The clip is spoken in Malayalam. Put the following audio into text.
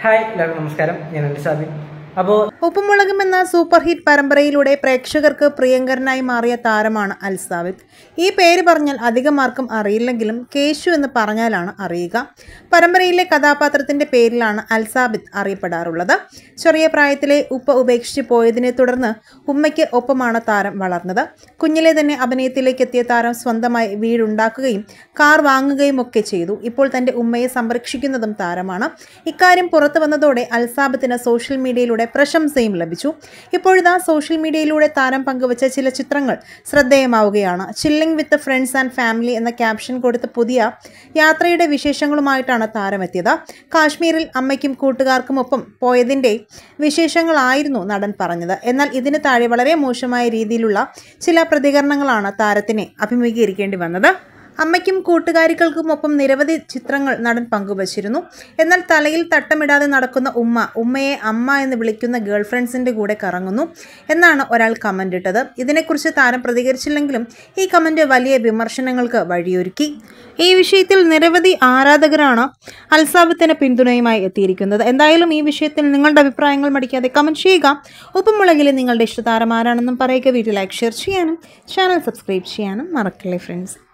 ഹായ് എല്ലാവർക്കും നമസ്കാരം ഞാൻ എൻ്റെ സാബിൻ അപ്പോൾ ഉപ്പുമുളകും എന്ന സൂപ്പർ ഹിറ്റ് പരമ്പരയിലൂടെ പ്രേക്ഷകർക്ക് പ്രിയങ്കരനായി മാറിയ താരമാണ് അൽസാവിദ് ഈ പേര് പറഞ്ഞാൽ അധികമാർക്കും അറിയില്ലെങ്കിലും കേശു എന്ന് പറഞ്ഞാലാണ് അറിയുക പരമ്പരയിലെ കഥാപാത്രത്തിൻ്റെ പേരിലാണ് അൽസാബിദ് അറിയപ്പെടാറുള്ളത് ചെറിയ പ്രായത്തിലെ ഉപ്പ ഉപേക്ഷിച്ച് പോയതിനെ തുടർന്ന് ഉമ്മയ്ക്ക് ഒപ്പമാണ് താരം വളർന്നത് കുഞ്ഞിലെ തന്നെ അഭിനയത്തിലേക്ക് എത്തിയ താരം സ്വന്തമായി വീടുണ്ടാക്കുകയും കാർ വാങ്ങുകയും ഒക്കെ ചെയ്തു ഇപ്പോൾ തൻ്റെ ഉമ്മയെ സംരക്ഷിക്കുന്നതും താരമാണ് ഇക്കാര്യം പുറത്തു വന്നതോടെ അൽസാബിത്തിന് സോഷ്യൽ മീഡിയയിലൂടെ പ്രശംസ പ്രശംസയും ലഭിച്ചു ഇപ്പോഴിതാ സോഷ്യൽ മീഡിയയിലൂടെ താരം പങ്കുവച്ച ചില ചിത്രങ്ങൾ ശ്രദ്ധേയമാവുകയാണ് chilling with friends and family എന്ന ക്യാപ്ഷൻ കൊടുത്ത പുതിയ യാത്രയുടെ വിശേഷങ്ങളുമായിട്ടാണ് താരമെത്തിയത് കാശ്മീരിൽ അമ്മയ്ക്കും കൂട്ടുകാർക്കും ഒപ്പം പോയതിൻ്റെ വിശേഷങ്ങളായിരുന്നു നടൻ പറഞ്ഞത് എന്നാൽ ഇതിന് താഴെ വളരെ മോശമായ രീതിയിലുള്ള ചില പ്രതികരണങ്ങളാണ് താരത്തിനെ അഭിമുഖീകരിക്കേണ്ടി വന്നത് അമ്മയ്ക്കും കൂട്ടുകാരികൾക്കുമൊപ്പം നിരവധി ചിത്രങ്ങൾ നടൻ പങ്കുവച്ചിരുന്നു എന്നാൽ തലയിൽ തട്ടമിടാതെ നടക്കുന്ന ഉമ്മ ഉമ്മയെ അമ്മ എന്ന് വിളിക്കുന്ന ഫ്രണ്ട്സിൻ്റെ കൂടെ കറങ്ങുന്നു എന്നാണ് ഒരാൾ കമൻ്റ് ഇട്ടത് ഇതിനെക്കുറിച്ച് താരം പ്രതികരിച്ചില്ലെങ്കിലും ഈ കമൻ്റ് വലിയ വിമർശനങ്ങൾക്ക് വഴിയൊരുക്കി ഈ വിഷയത്തിൽ നിരവധി ആരാധകരാണ് അൽസാബത്തിന് പിന്തുണയുമായി എത്തിയിരിക്കുന്നത് എന്തായാലും ഈ വിഷയത്തിൽ നിങ്ങളുടെ അഭിപ്രായങ്ങൾ മടിക്കാതെ കമൻറ്റ് ചെയ്യുക ഉപ്പുമുളകിൽ നിങ്ങളുടെ ഇഷ്ടതാരം ആരാണെന്നും പറയുക വീഡിയോ ലൈക്ക് ഷെയർ ചെയ്യാനും ചാനൽ സബ്സ്ക്രൈബ് ചെയ്യാനും മറക്കല്ലേ ഫ്രണ്ട്സ്